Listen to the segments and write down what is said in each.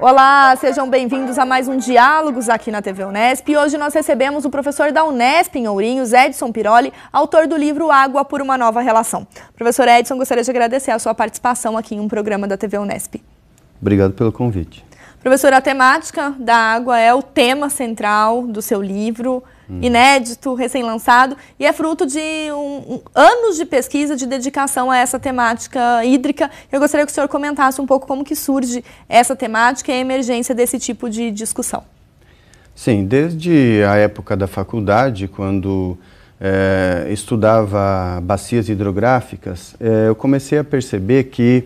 Olá, sejam bem-vindos a mais um Diálogos aqui na TV Unesp. hoje nós recebemos o professor da Unesp em Ourinhos, Edson Piroli, autor do livro Água por uma Nova Relação. Professor Edson, gostaria de agradecer a sua participação aqui em um programa da TV Unesp. Obrigado pelo convite. Professor, a temática da água é o tema central do seu livro hum. inédito, recém-lançado, e é fruto de um, um, anos de pesquisa, de dedicação a essa temática hídrica. Eu gostaria que o senhor comentasse um pouco como que surge essa temática e a emergência desse tipo de discussão. Sim, desde a época da faculdade, quando é, estudava bacias hidrográficas, é, eu comecei a perceber que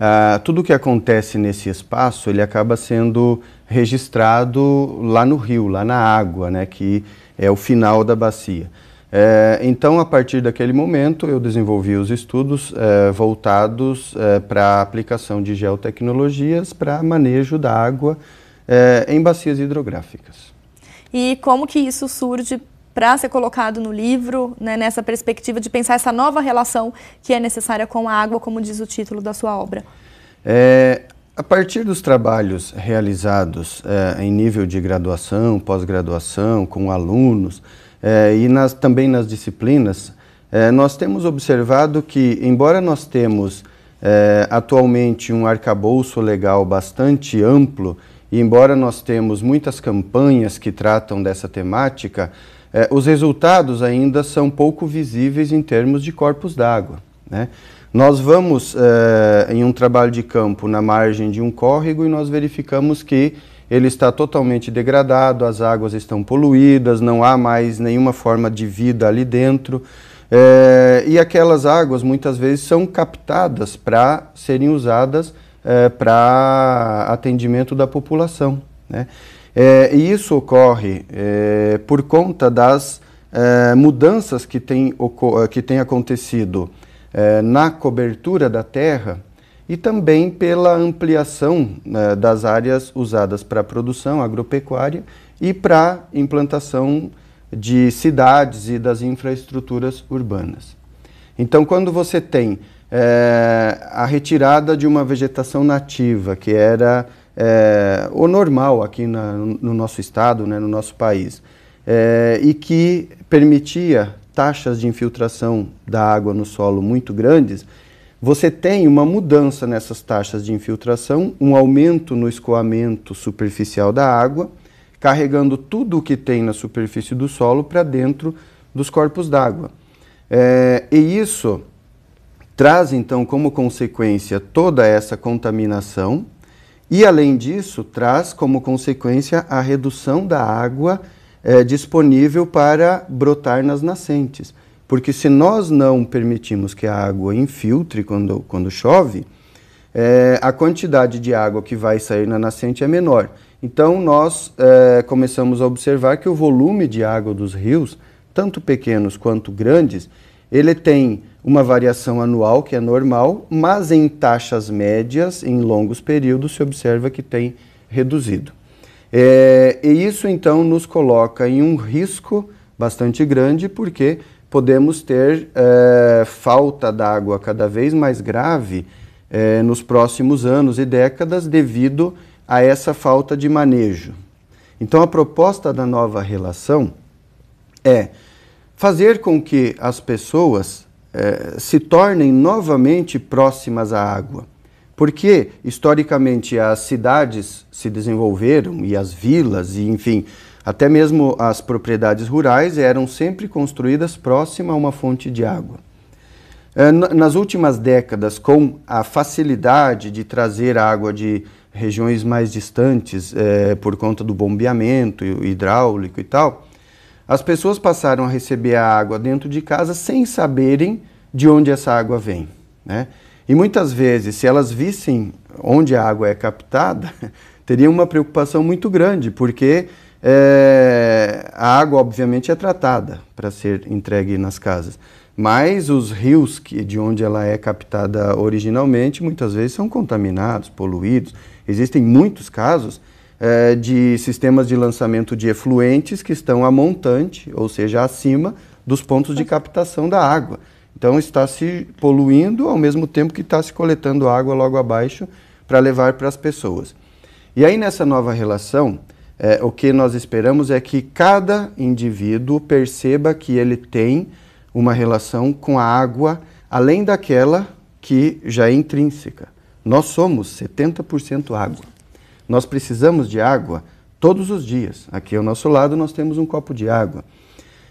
ah, tudo o que acontece nesse espaço ele acaba sendo registrado lá no rio, lá na água, né, que é o final da bacia. É, então, a partir daquele momento, eu desenvolvi os estudos é, voltados é, para a aplicação de geotecnologias para manejo da água é, em bacias hidrográficas. E como que isso surge para ser colocado no livro, né, nessa perspectiva de pensar essa nova relação que é necessária com a água, como diz o título da sua obra? É, a partir dos trabalhos realizados é, em nível de graduação, pós-graduação, com alunos é, e nas, também nas disciplinas, é, nós temos observado que, embora nós temos atualmente um arcabouço legal bastante amplo, e embora nós temos muitas campanhas que tratam dessa temática, os resultados ainda são pouco visíveis em termos de corpos d'água. Né? Nós vamos é, em um trabalho de campo na margem de um córrego e nós verificamos que ele está totalmente degradado, as águas estão poluídas, não há mais nenhuma forma de vida ali dentro. É, e aquelas águas muitas vezes são captadas para serem usadas é, para atendimento da população. Né? É, e isso ocorre por conta das mudanças que têm que tem acontecido eh, na cobertura da terra e também pela ampliação eh, das áreas usadas para a produção agropecuária e para implantação de cidades e das infraestruturas urbanas. Então, quando você tem eh, a retirada de uma vegetação nativa, que era eh, o normal aqui na, no nosso estado, né, no nosso país, eh, e que permitia taxas de infiltração da água no solo muito grandes, você tem uma mudança nessas taxas de infiltração, um aumento no escoamento superficial da água, carregando tudo o que tem na superfície do solo para dentro dos corpos d'água. É, e isso traz então como consequência toda essa contaminação e, além disso, traz como consequência a redução da água é, disponível para brotar nas nascentes. Porque se nós não permitimos que a água infiltre quando, quando chove, é, a quantidade de água que vai sair na nascente é menor. Então nós é, começamos a observar que o volume de água dos rios, tanto pequenos quanto grandes, ele tem uma variação anual que é normal, mas em taxas médias, em longos períodos, se observa que tem reduzido. É, e isso então nos coloca em um risco bastante grande, porque podemos ter é, falta d'água cada vez mais grave é, nos próximos anos e décadas devido a essa falta de manejo. Então, a proposta da nova relação é fazer com que as pessoas é, se tornem novamente próximas à água. Porque, historicamente, as cidades se desenvolveram e as vilas, e enfim, até mesmo as propriedades rurais eram sempre construídas próxima a uma fonte de água. É, nas últimas décadas, com a facilidade de trazer água de regiões mais distantes é, por conta do bombeamento hidráulico e tal, as pessoas passaram a receber a água dentro de casa sem saberem de onde essa água vem. Né? E muitas vezes, se elas vissem onde a água é captada, teriam uma preocupação muito grande, porque é, a água, obviamente, é tratada para ser entregue nas casas. Mas os rios que, de onde ela é captada originalmente, muitas vezes são contaminados, poluídos. Existem muitos casos é, de sistemas de lançamento de efluentes que estão a montante, ou seja, acima dos pontos de captação da água. Então está se poluindo ao mesmo tempo que está se coletando água logo abaixo para levar para as pessoas. E aí nessa nova relação, é, o que nós esperamos é que cada indivíduo perceba que ele tem uma relação com a água além daquela que já é intrínseca. Nós somos 70% água. Nós precisamos de água todos os dias. Aqui ao nosso lado nós temos um copo de água.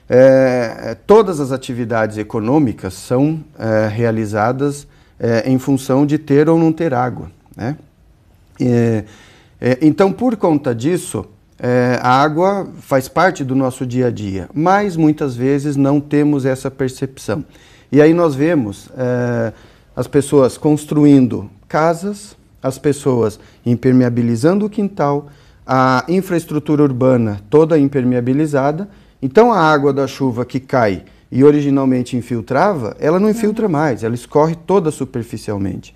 É, todas as atividades econômicas são é, realizadas é, em função de ter ou não ter água. Né? É, é, então, por conta disso, é, a água faz parte do nosso dia a dia, mas muitas vezes não temos essa percepção. E aí nós vemos as pessoas construindo casas, as pessoas impermeabilizando o quintal, a infraestrutura urbana toda impermeabilizada então a água da chuva que cai e originalmente infiltrava, ela não infiltra mais, ela escorre toda superficialmente.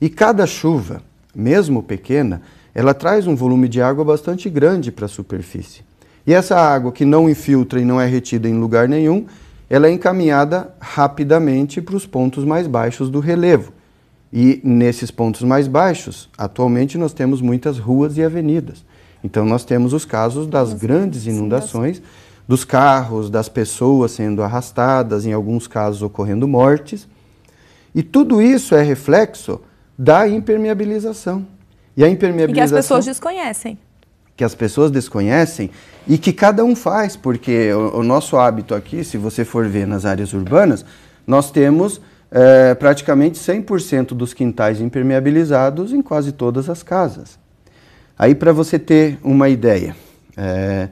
E cada chuva, mesmo pequena, ela traz um volume de água bastante grande para a superfície. E essa água que não infiltra e não é retida em lugar nenhum, ela é encaminhada rapidamente para os pontos mais baixos do relevo. E nesses pontos mais baixos, atualmente nós temos muitas ruas e avenidas. Então nós temos os casos das grandes inundações dos carros, das pessoas sendo arrastadas, em alguns casos ocorrendo mortes. E tudo isso é reflexo da impermeabilização. E a impermeabilização. E que as pessoas desconhecem. Que as pessoas desconhecem e que cada um faz, porque o, o nosso hábito aqui, se você for ver nas áreas urbanas, nós temos é, praticamente 100% dos quintais impermeabilizados em quase todas as casas. Aí, para você ter uma ideia, é,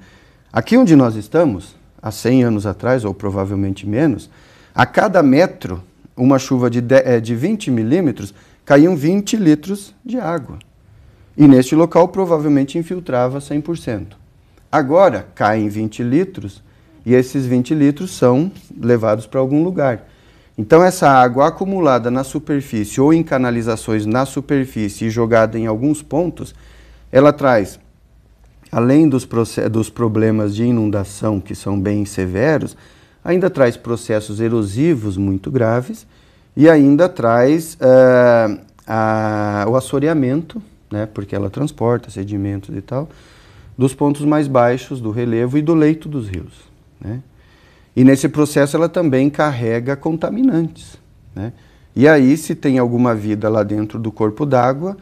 Aqui onde nós estamos, há 100 anos atrás, ou provavelmente menos, a cada metro, uma chuva de, eh, de 20 milímetros, caíam 20 litros de água. E neste local provavelmente infiltrava 100%. Agora caem 20 litros e esses 20 litros são levados para algum lugar. Então, essa água acumulada na superfície ou em canalizações na superfície e jogada em alguns pontos, ela traz além dos, dos problemas de inundação, que são bem severos, ainda traz processos erosivos muito graves e ainda traz uh, a, o assoreamento, né, porque ela transporta sedimentos e tal, dos pontos mais baixos do relevo e do leito dos rios. Né? E nesse processo ela também carrega contaminantes. Né? E aí, se tem alguma vida lá dentro do corpo d'água,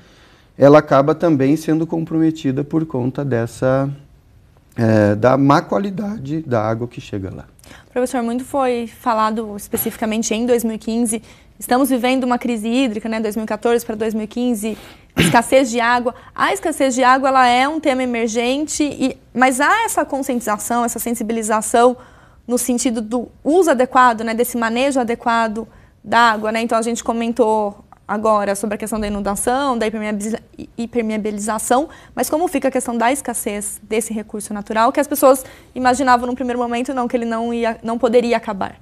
ela acaba também sendo comprometida por conta dessa é, da má qualidade da água que chega lá. Professor, muito foi falado especificamente em 2015. Estamos vivendo uma crise hídrica, né? 2014 para 2015, escassez de água. A escassez de água ela é um tema emergente, e, mas há essa conscientização, essa sensibilização no sentido do uso adequado, né? Desse manejo adequado da água, né? Então a gente comentou agora sobre a questão da inundação, da hipermeabilização, mas como fica a questão da escassez desse recurso natural que as pessoas imaginavam no primeiro momento não que ele não ia, não poderia acabar?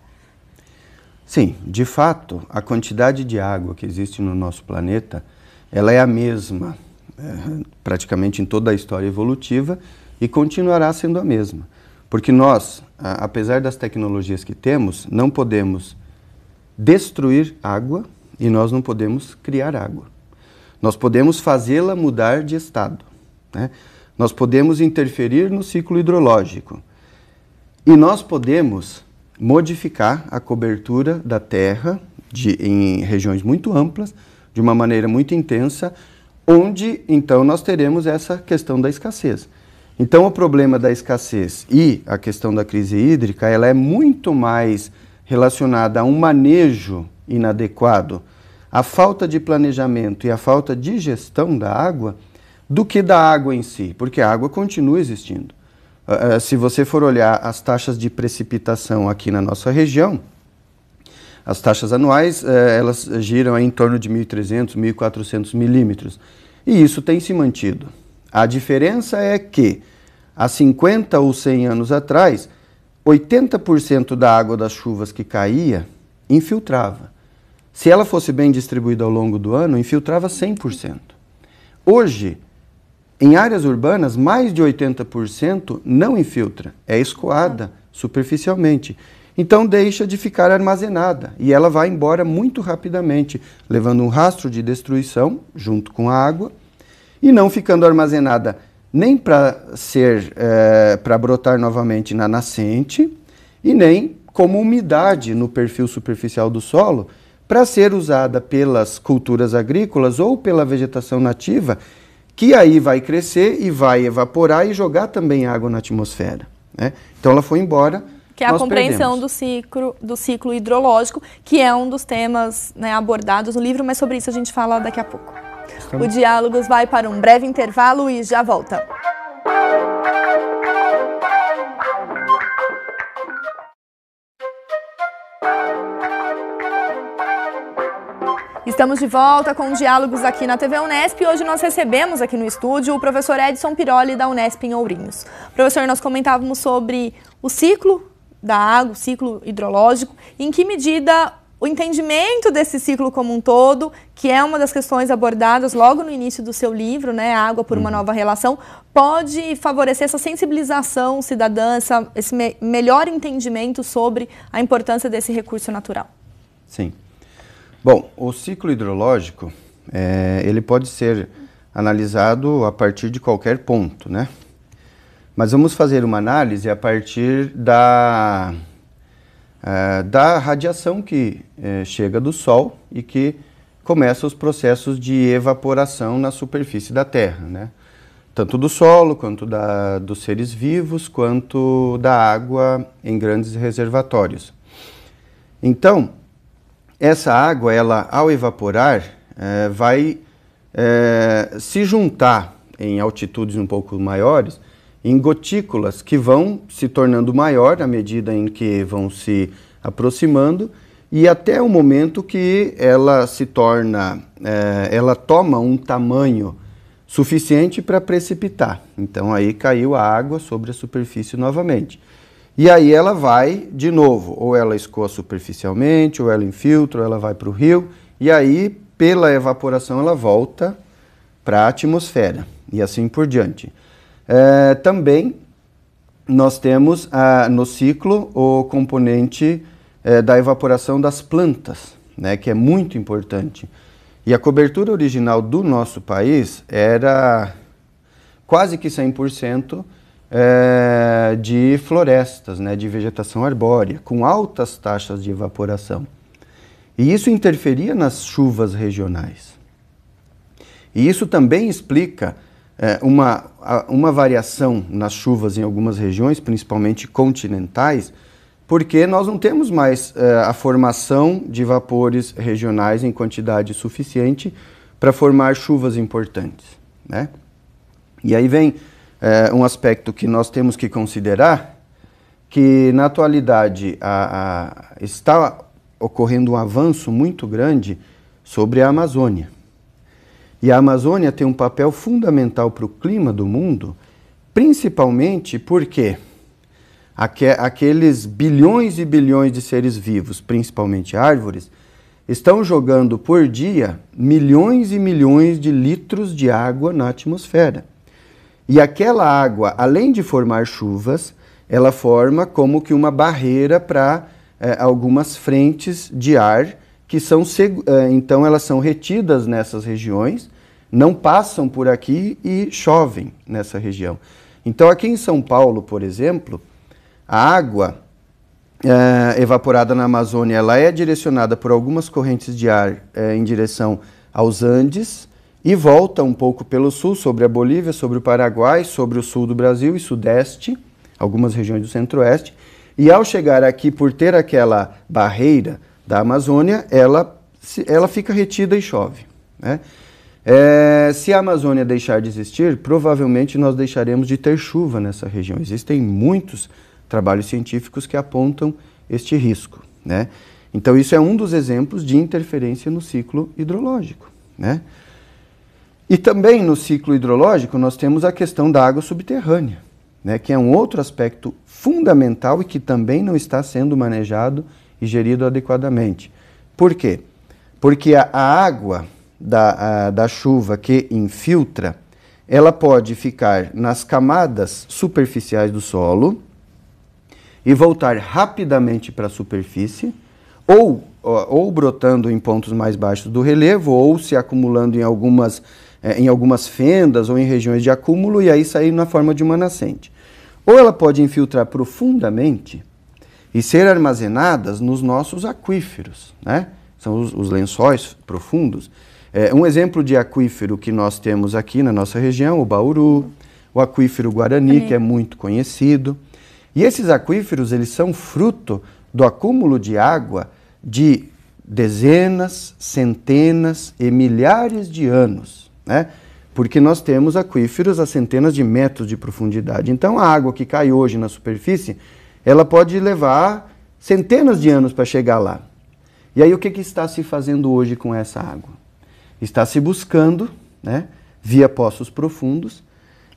Sim, de fato, a quantidade de água que existe no nosso planeta, ela é a mesma é, praticamente em toda a história evolutiva e continuará sendo a mesma, porque nós, apesar das tecnologias que temos, não podemos destruir água e nós não podemos criar água. Nós podemos fazê-la mudar de estado. Né? Nós podemos interferir no ciclo hidrológico. E nós podemos modificar a cobertura da terra de, em regiões muito amplas, de uma maneira muito intensa, onde então nós teremos essa questão da escassez. Então o problema da escassez e a questão da crise hídrica, ela é muito mais relacionada a um manejo inadequado, a falta de planejamento e a falta de gestão da água, do que da água em si, porque a água continua existindo. Uh, se você for olhar as taxas de precipitação aqui na nossa região, as taxas anuais uh, elas giram em torno de 1.300, 1.400 milímetros. E isso tem se mantido. A diferença é que há 50 ou 100 anos atrás, 80% da água das chuvas que caía infiltrava. Se ela fosse bem distribuída ao longo do ano, infiltrava 100%. Hoje, em áreas urbanas, mais de 80% não infiltra, é escoada superficialmente. Então deixa de ficar armazenada e ela vai embora muito rapidamente, levando um rastro de destruição junto com a água e não ficando armazenada nem para ser é, eh, para brotar novamente na nascente e nem como umidade no perfil superficial do solo para ser usada pelas culturas agrícolas ou pela vegetação nativa que aí vai crescer e vai evaporar e jogar também água na atmosfera. Né? Então ela foi embora. Que é a compreensão do ciclo, do ciclo hidrológico, que é um dos temas né, abordados no livro, mas sobre isso a gente fala daqui a pouco. Então- o Diálogos vai para um breve intervalo e já volta. Estamos de volta com diálogos aqui na TV Unesp e hoje nós recebemos aqui no estúdio o professor Edson Piroli da Unesp em Ourinhos. Professor, nós comentávamos sobre o ciclo da água, o ciclo hidrológico, em que medida o entendimento desse ciclo como um todo, que é uma das questões abordadas logo no início do seu livro, né, Água por uma uhum. Nova Relação, pode favorecer essa sensibilização cidadã, essa, esse me melhor entendimento sobre a importância desse recurso natural. Sim. Bom, o ciclo hidrológico, é, ele pode ser analisado a partir de qualquer ponto, né? Mas vamos fazer uma análise a partir da eh, da radiação que eh, chega do Sol e que começa os processos de evaporação na superfície da Terra, né? tanto do solo, quanto da, dos seres vivos, quanto da água em grandes reservatórios. Então, essa água, ela, ao evaporar, eh, vai se juntar em altitudes um pouco maiores em gotículas que vão se tornando maior à medida em que vão se aproximando e até o momento que ela se torna, é, ela toma um tamanho suficiente para precipitar. Então aí caiu a água sobre a superfície novamente. E aí ela vai de novo, ou ela escoa superficialmente, ou ela infiltra, ou ela vai para o rio, e aí pela evaporação ela volta para a atmosfera e assim por diante. É, também nós temos a, ah, no ciclo o componente é, da evaporação das plantas, né, que é muito importante. E a cobertura original do nosso país era quase que 100% é, de florestas, né, de vegetação arbórea, com altas taxas de evaporação. E isso interferia nas chuvas regionais. E isso também explica é, uma, uma variação nas chuvas em algumas regiões, principalmente continentais, porque nós não temos mais é, a formação de vapores regionais em quantidade suficiente para formar chuvas importantes. Né? E aí vem é, um aspecto que nós temos que considerar, que na atualidade a, a, está ocorrendo um avanço muito grande sobre a Amazônia. E a Amazônia tem um papel fundamental para o clima do mundo, principalmente porque aqueles bilhões e bilhões de seres vivos, principalmente árvores, estão jogando por dia milhões e milhões de litros de água na atmosfera. E aquela água, além de formar chuvas, ela forma como que uma barreira para eh, algumas frentes de ar que são eh, então elas são retidas nessas regiões não passam por aqui e chovem nessa região. Então, aqui em São Paulo, por exemplo, a água é, evaporada na Amazônia ela é direcionada por algumas correntes de ar é, em direção aos Andes e volta um pouco pelo sul, sobre a Bolívia, sobre o Paraguai, sobre o sul do Brasil e sudeste, algumas regiões do centro-oeste. E ao chegar aqui, por ter aquela barreira da Amazônia, ela, ela fica retida e chove. Né? É, se a Amazônia deixar de existir, provavelmente nós deixaremos de ter chuva nessa região. Existem muitos trabalhos científicos que apontam este risco. Né? Então, isso é um dos exemplos de interferência no ciclo hidrológico. Né? E também no ciclo hidrológico, nós temos a questão da água subterrânea, né? que é um outro aspecto fundamental e que também não está sendo manejado e gerido adequadamente. Por quê? Porque a água da, a, da chuva que infiltra, ela pode ficar nas camadas superficiais do solo e voltar rapidamente para a superfície, ou, ou brotando em pontos mais baixos do relevo, ou se acumulando em algumas, é, em algumas fendas ou em regiões de acúmulo e aí sair na forma de uma nascente. Ou ela pode infiltrar profundamente e ser armazenadas nos nossos aquíferos, né? São os, os lençóis profundos é, um exemplo de aquífero que nós temos aqui na nossa região, o Bauru, o aquífero Guarani, que é muito conhecido. E esses aquíferos, eles são fruto do acúmulo de água de dezenas, centenas e milhares de anos, né? Porque nós temos aquíferos a centenas de metros de profundidade. Então, a água que cai hoje na superfície, ela pode levar centenas de anos para chegar lá. E aí, o que, que está se fazendo hoje com essa água? está se buscando, né, via poços profundos,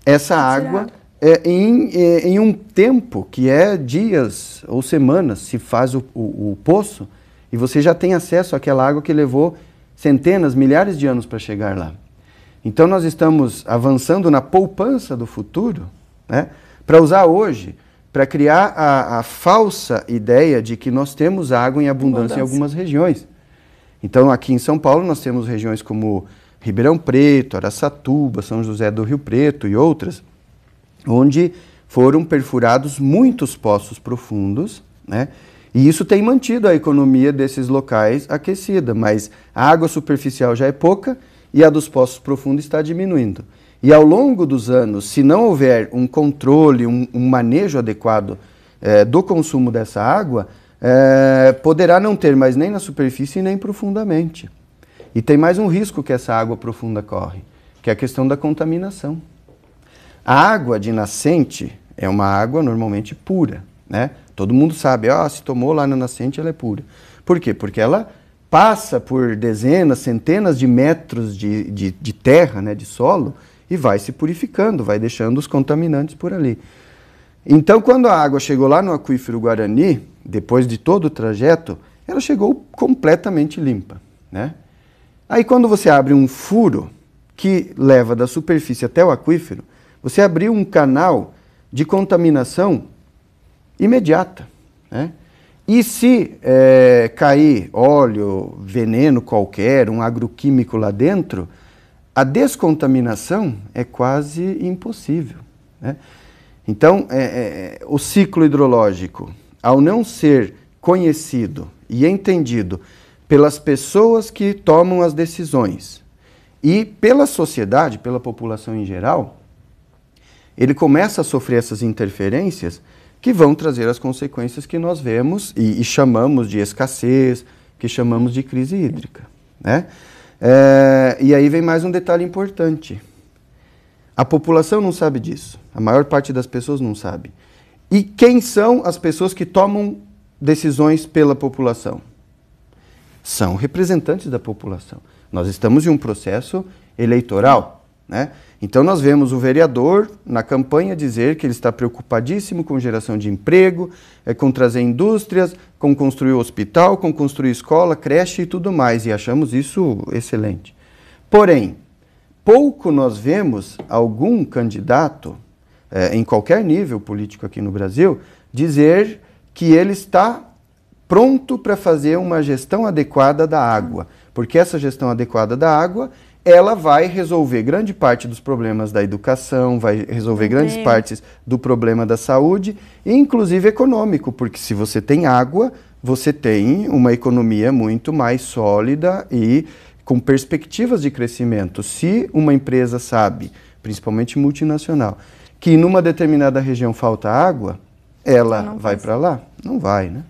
essa água é, em, é, em um tempo que é dias ou semanas, se faz o, o, o poço, e você já tem acesso àquela água que levou centenas, milhares de anos para chegar lá. Então nós estamos avançando na poupança do futuro, né, para usar hoje, para criar a, a, falsa ideia de que nós temos água em abundância, abundância. em algumas regiões. Então, aqui em São Paulo, nós temos regiões como Ribeirão Preto, Araçatuba, São José do Rio Preto e outras, onde foram perfurados muitos poços profundos, né? E isso tem mantido a economia desses locais aquecida, mas a água superficial já é pouca e a dos poços profundos está diminuindo. E ao longo dos anos, se não houver um controle, um, um manejo adequado eh, do consumo dessa água, é, poderá não ter mais nem na superfície nem profundamente. E tem mais um risco que essa água profunda corre, que é a questão da contaminação. A água de nascente é uma água normalmente pura, né? Todo mundo sabe, ó, se tomou lá na nascente, ela é pura. Por quê? Porque ela passa por dezenas, centenas de metros de, de, de terra, né, de solo, e vai se purificando, vai deixando os contaminantes por ali. Então, quando a água chegou lá no aquífero Guarani, depois de todo o trajeto, ela chegou completamente limpa. Né? Aí, quando você abre um furo que leva da superfície até o aquífero, você abriu um canal de contaminação imediata. Né? E se é, cair óleo, veneno qualquer, um agroquímico lá dentro, a descontaminação é quase impossível. Né? Então, é, é, é, o ciclo hidrológico, ao não ser conhecido e entendido pelas pessoas que tomam as decisões e pela sociedade, pela população em geral, ele começa a sofrer essas interferências que vão trazer as consequências que nós vemos e, e chamamos de escassez, que chamamos de crise hídrica. Né? É, e aí vem mais um detalhe importante. A população não sabe disso. A maior parte das pessoas não sabe. E quem são as pessoas que tomam decisões pela população? São representantes da população. Nós estamos em um processo eleitoral. Né? Então, nós vemos o vereador na campanha dizer que ele está preocupadíssimo com geração de emprego, eh, com trazer indústrias, com construir hospital, com construir escola, creche e tudo mais, e achamos isso excelente. Porém, pouco nós vemos algum candidato, é, em qualquer nível político aqui no Brasil, dizer que ele está pronto para fazer uma gestão adequada da água, porque essa gestão adequada da água ela vai resolver grande parte dos problemas da educação, vai resolver grandes partes do problema da saúde, inclusive econômico, porque se você tem água, você tem uma economia muito mais sólida e com perspectivas de crescimento. Se uma empresa sabe, principalmente multinacional, que numa determinada região falta água, ela Não vai para lá? Não vai, né?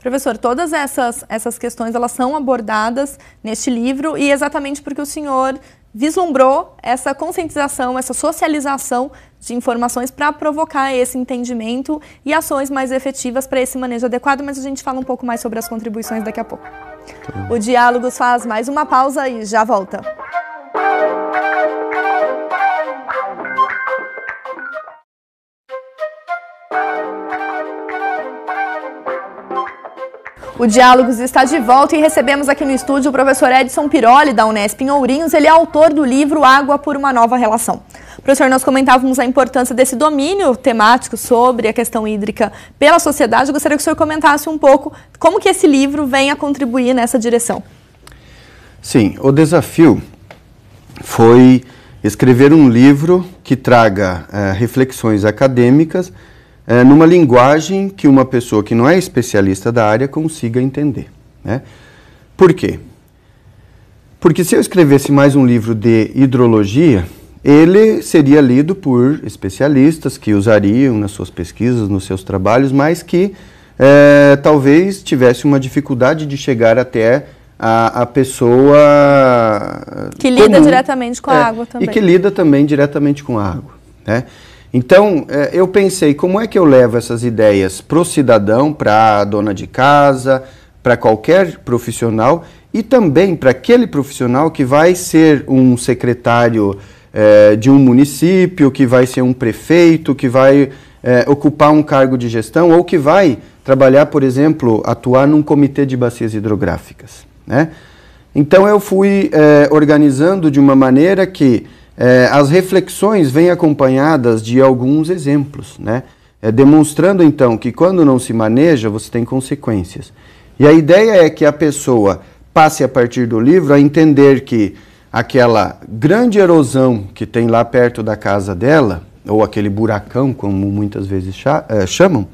Professor, todas essas, essas questões elas são abordadas neste livro e exatamente porque o senhor vislumbrou essa conscientização, essa socialização de informações para provocar esse entendimento e ações mais efetivas para esse manejo adequado, mas a gente fala um pouco mais sobre as contribuições daqui a pouco. O Diálogos faz mais uma pausa e já volta. O Diálogos está de volta e recebemos aqui no estúdio o professor Edson Piroli, da Unesp em Ourinhos. Ele é autor do livro Água por uma Nova Relação. Professor, nós comentávamos a importância desse domínio temático sobre a questão hídrica pela sociedade. Eu gostaria que o senhor comentasse um pouco como que esse livro vem a contribuir nessa direção. Sim, o desafio foi escrever um livro que traga é, reflexões acadêmicas é, numa linguagem que uma pessoa que não é especialista da área consiga entender. Né? Por quê? Porque se eu escrevesse mais um livro de hidrologia, ele seria lido por especialistas que usariam nas suas pesquisas, nos seus trabalhos, mas que é, talvez tivesse uma dificuldade de chegar até a, a pessoa. É, que lida comum, diretamente com é, a água também. E que lida também diretamente com a água. Né? Então, é, eu pensei, como é que eu levo essas ideias para o cidadão, para a dona de casa, para qualquer profissional e também para aquele profissional que vai ser um secretário é, de um município, que vai ser um prefeito, que vai é, ocupar um cargo de gestão ou que vai trabalhar, por exemplo, atuar num comitê de bacias hidrográficas. Né? Então eu fui é, organizando de uma maneira que é, as reflexões vêm acompanhadas de alguns exemplos, né? É, demonstrando então que quando não se maneja, você tem consequências. E a ideia é que a pessoa passe a partir do livro a entender que aquela grande erosão que tem lá perto da casa dela, ou aquele buracão, como muitas vezes eh, chamam,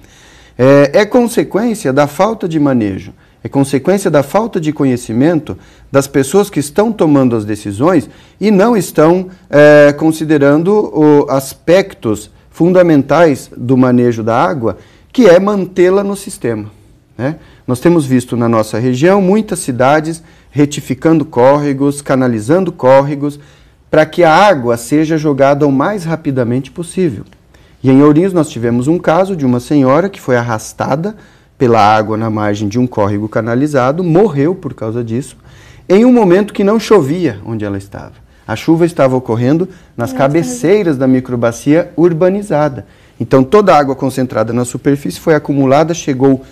é, é consequência da falta de manejo, é consequência da falta de conhecimento das pessoas que estão tomando as decisões e não estão é, considerando aspectos fundamentais do manejo da água, que é mantê-la no sistema. Né? Nós temos visto na nossa região muitas cidades retificando córregos, canalizando córregos, para que a água seja jogada o mais rapidamente possível. E em Ourinhos nós tivemos um caso de uma senhora que foi arrastada pela água na margem de um córrego canalizado, morreu por causa disso, em um momento que não chovia onde ela estava. A chuva estava ocorrendo nas cabeceiras da microbacia urbanizada. Então toda a água concentrada na superfície foi acumulada, chegou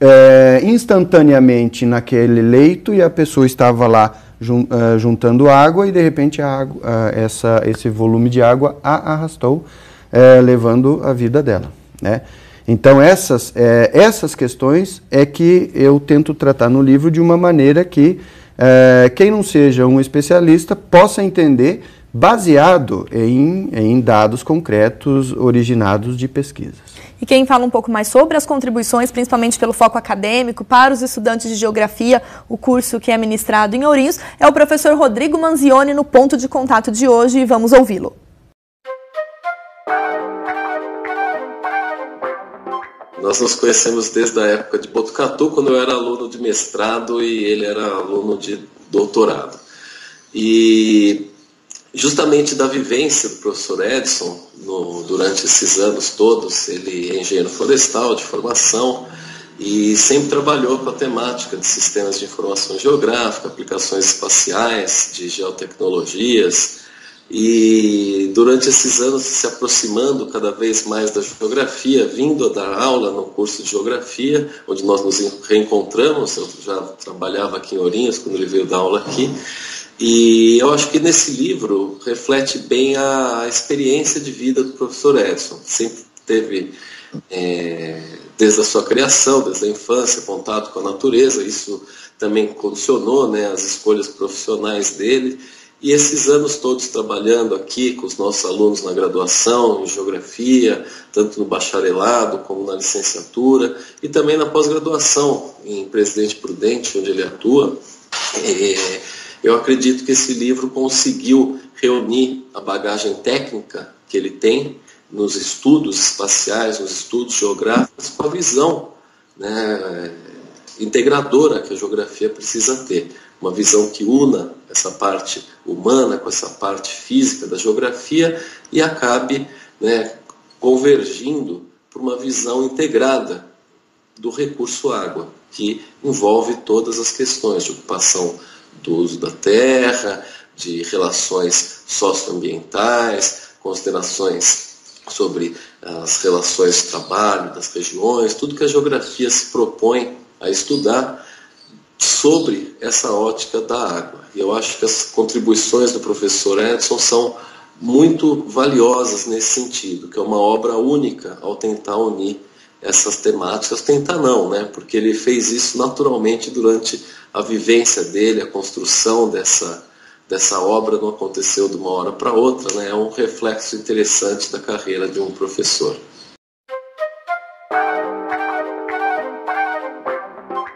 é, instantaneamente naquele leito e a pessoa estava lá é, juntando água e de repente água, essa, esse volume de água a arrastou, é, levando a vida dela. Né? Então essas, é, essas questões é que eu tento tratar no livro de uma maneira que quem não seja um especialista possa entender baseado em, em dados concretos originados de pesquisas. E quem fala um pouco mais sobre as contribuições, principalmente pelo foco acadêmico, para os estudantes de geografia, o curso que é ministrado em Ourinhos, é o professor Rodrigo Manzioni no ponto de contato de hoje e vamos ouvi-lo. Nós nos conhecemos desde a época de Botucatu, quando eu era aluno de mestrado e ele era aluno de doutorado. E justamente da vivência do professor Edson no, durante esses anos todos. Ele é engenheiro florestal de formação e sempre trabalhou com a temática de sistemas de informação geográfica, aplicações espaciais, de geotecnologias. E durante esses anos, se aproximando cada vez mais da geografia, vindo a dar aula no curso de geografia, onde nós nos reencontramos, eu já trabalhava aqui em Ourinhos quando ele veio dar aula aqui, e eu acho que nesse livro reflete bem a experiência de vida do professor Edson. Sempre teve, é, desde a sua criação, desde a infância, contato com a natureza. Isso também condicionou né, as escolhas profissionais dele. E esses anos todos trabalhando aqui com os nossos alunos na graduação, em geografia, tanto no bacharelado como na licenciatura, e também na pós-graduação em Presidente Prudente, onde ele atua, é, eu acredito que esse livro conseguiu reunir a bagagem técnica que ele tem nos estudos espaciais, nos estudos geográficos, com a visão né, integradora que a geografia precisa ter. Uma visão que una essa parte humana com essa parte física da geografia e acabe né, convergindo para uma visão integrada do recurso água, que envolve todas as questões de ocupação do uso da terra, de relações socioambientais, considerações sobre as relações de trabalho das regiões, tudo que a geografia se propõe a estudar sobre essa ótica da água. E eu acho que as contribuições do professor Edson são muito valiosas nesse sentido, que é uma obra única ao tentar unir essas temáticas, tentar não, né? Porque ele fez isso naturalmente durante a vivência dele, a construção dessa, dessa obra não aconteceu de uma hora para outra, né? É um reflexo interessante da carreira de um professor.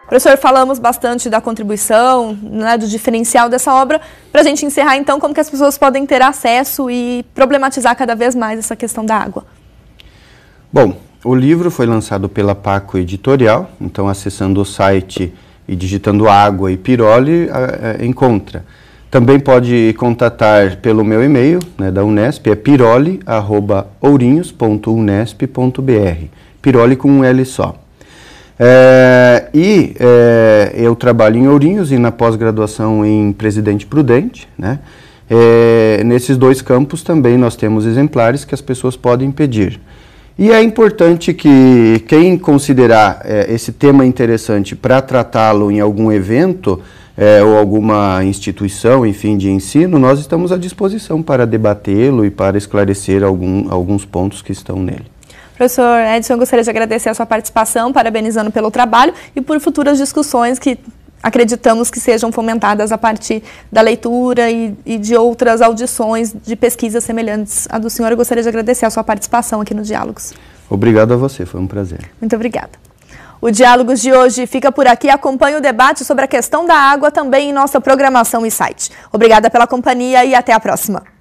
Professor, falamos bastante da contribuição, né, do diferencial dessa obra. Para a gente encerrar, então, como que as pessoas podem ter acesso e problematizar cada vez mais essa questão da água? Bom, o livro foi lançado pela Paco Editorial, então acessando o site e digitando água e pirole, a, a, encontra. Também pode contatar pelo meu e-mail né, da Unesp, é pirole.ourinhos.unesp.br. Pirole com um L só. É, e é, eu trabalho em Ourinhos e na pós-graduação em Presidente Prudente. Né? É, nesses dois campos também nós temos exemplares que as pessoas podem pedir. E é importante que quem considerar é, esse tema interessante para tratá-lo em algum evento é, ou alguma instituição, enfim, de ensino, nós estamos à disposição para debatê-lo e para esclarecer algum, alguns pontos que estão nele. Professor Edson, gostaria de agradecer a sua participação, parabenizando pelo trabalho e por futuras discussões que acreditamos que sejam fomentadas a partir da leitura e, e, de outras audições de pesquisas semelhantes à do senhor. Eu gostaria de agradecer a sua participação aqui no Diálogos. Obrigado a você, foi um prazer. Muito obrigada. O Diálogos de hoje fica por aqui. Acompanhe o debate sobre a questão da água também em nossa programação e site. Obrigada pela companhia e até a próxima.